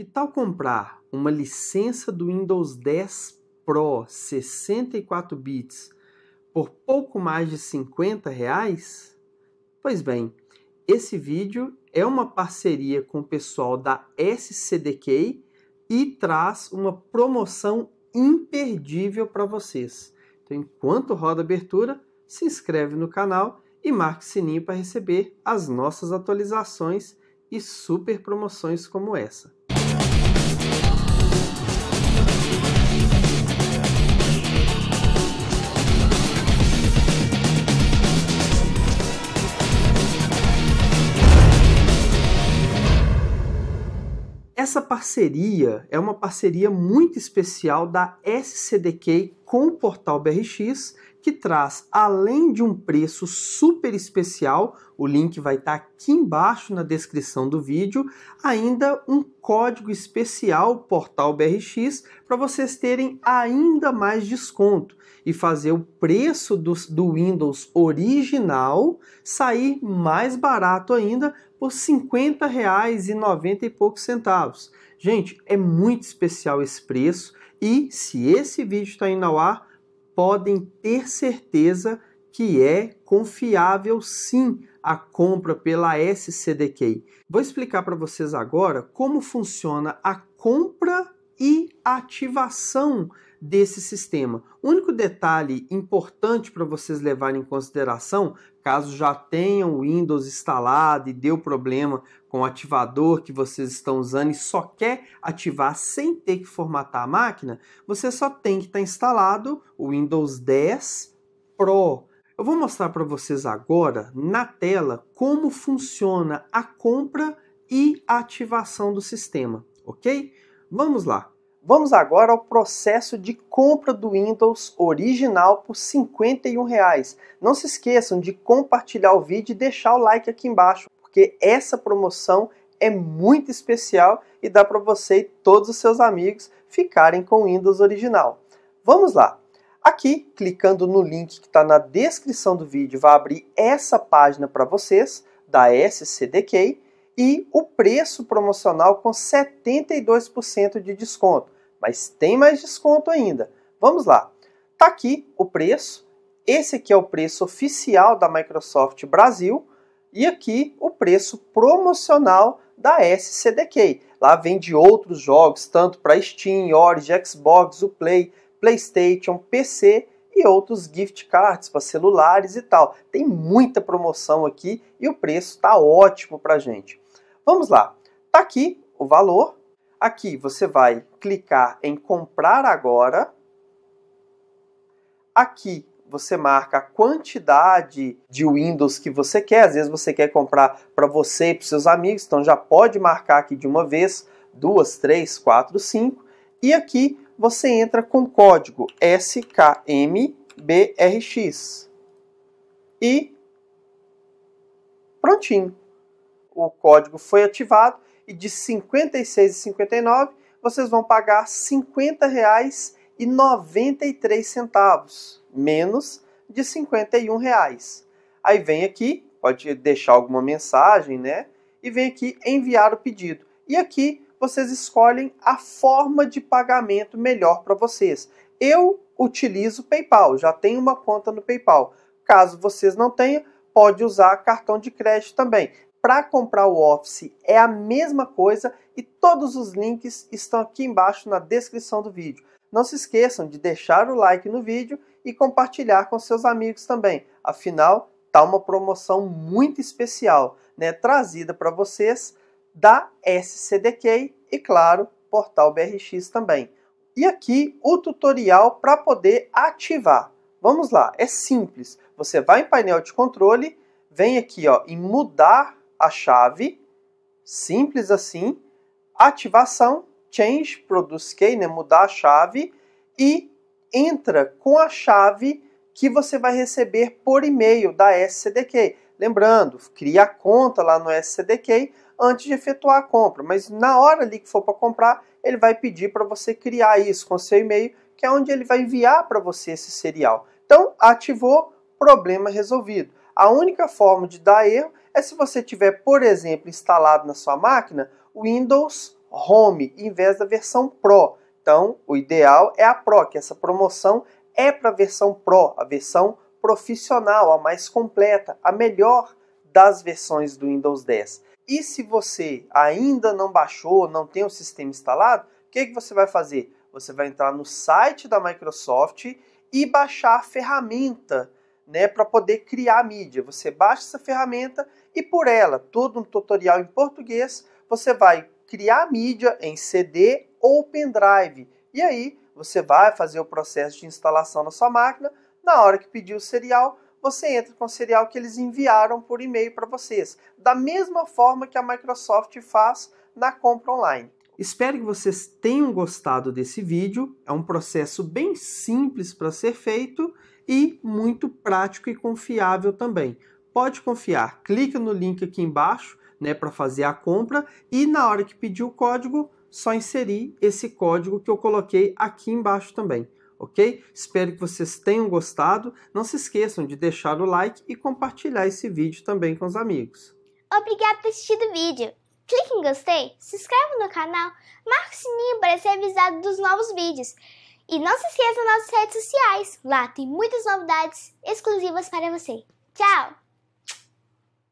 Que tal comprar uma licença do Windows 10 Pro 64 bits por pouco mais de 50 reais? Pois bem, esse vídeo é uma parceria com o pessoal da SCDK e traz uma promoção imperdível para vocês. Então, enquanto roda a abertura, se inscreve no canal e marque o sininho para receber as nossas atualizações e super promoções como essa. Essa parceria é uma parceria muito especial da SCDK com o portal BRX, que traz, além de um preço super especial, o link vai estar tá aqui embaixo na descrição do vídeo, ainda um código especial portal BRX para vocês terem ainda mais desconto e fazer o preço do, do Windows original sair mais barato ainda por R$ 50,90 e poucos centavos. Gente, é muito especial esse preço e se esse vídeo está indo ao ar, podem ter certeza que é confiável sim a compra pela SCDK. Vou explicar para vocês agora como funciona a compra e ativação desse sistema. O único detalhe importante para vocês levarem em consideração, caso já tenham o Windows instalado e deu problema com o ativador que vocês estão usando e só quer ativar sem ter que formatar a máquina, você só tem que estar tá instalado o Windows 10 Pro. Eu vou mostrar para vocês agora na tela como funciona a compra e a ativação do sistema, ok? Vamos lá. Vamos agora ao processo de compra do Windows original por R$ 51. Reais. Não se esqueçam de compartilhar o vídeo e deixar o like aqui embaixo, porque essa promoção é muito especial e dá para você e todos os seus amigos ficarem com o Windows original. Vamos lá! Aqui, clicando no link que está na descrição do vídeo, vai abrir essa página para vocês, da SCDK, e o preço promocional com 72% de desconto. Mas tem mais desconto ainda. Vamos lá. Tá aqui o preço. Esse aqui é o preço oficial da Microsoft Brasil e aqui o preço promocional da SCDK. Lá vende outros jogos, tanto para Steam, Origin, Xbox, o Play, PlayStation, PC e outros gift cards para celulares e tal. Tem muita promoção aqui e o preço está ótimo para gente. Vamos lá. Tá aqui o valor. Aqui você vai clicar em comprar agora. Aqui você marca a quantidade de Windows que você quer. Às vezes você quer comprar para você e para seus amigos, então já pode marcar aqui de uma vez, duas, três, quatro, cinco. E aqui você entra com código SKMBRX. E prontinho o código foi ativado e de R$ 56,59 vocês vão pagar R$ 50,93, menos de R$ 51,00. Reais. Aí vem aqui, pode deixar alguma mensagem, né? E vem aqui enviar o pedido. E aqui vocês escolhem a forma de pagamento melhor para vocês. Eu utilizo PayPal, já tenho uma conta no PayPal. Caso vocês não tenham, pode usar cartão de crédito também para comprar o Office é a mesma coisa e todos os links estão aqui embaixo na descrição do vídeo. Não se esqueçam de deixar o like no vídeo e compartilhar com seus amigos também. Afinal, tá uma promoção muito especial, né, trazida para vocês da SCDK e claro, Portal BRX também. E aqui o tutorial para poder ativar. Vamos lá, é simples. Você vai em painel de controle, vem aqui ó, em mudar a chave, simples assim, ativação, change produz key, né, mudar a chave, e entra com a chave que você vai receber por e-mail da SCDK. Lembrando, cria a conta lá no SCDK antes de efetuar a compra, mas na hora ali que for para comprar, ele vai pedir para você criar isso com seu e-mail, que é onde ele vai enviar para você esse serial. Então, ativou, problema resolvido. A única forma de dar erro é se você tiver, por exemplo, instalado na sua máquina Windows Home em vez da versão Pro. Então, o ideal é a Pro, que essa promoção é para a versão Pro, a versão profissional, a mais completa, a melhor das versões do Windows 10. E se você ainda não baixou, não tem o sistema instalado, o que, que você vai fazer? Você vai entrar no site da Microsoft e baixar a ferramenta né, para poder criar mídia. Você baixa essa ferramenta e por ela, todo um tutorial em português, você vai criar mídia em CD ou pendrive. E aí você vai fazer o processo de instalação na sua máquina. Na hora que pedir o serial, você entra com o serial que eles enviaram por e-mail para vocês, da mesma forma que a Microsoft faz na compra online. Espero que vocês tenham gostado desse vídeo. É um processo bem simples para ser feito e muito prático e confiável também. Pode confiar, clica no link aqui embaixo né, para fazer a compra e na hora que pedir o código, só inserir esse código que eu coloquei aqui embaixo também ok? Espero que vocês tenham gostado. Não se esqueçam de deixar o like e compartilhar esse vídeo também com os amigos. Obrigado por assistir o vídeo. Clique em gostei, se inscreva no canal, marque o sininho para ser avisado dos novos vídeos. E não se esqueça das nossas redes sociais. Lá tem muitas novidades exclusivas para você. Tchau!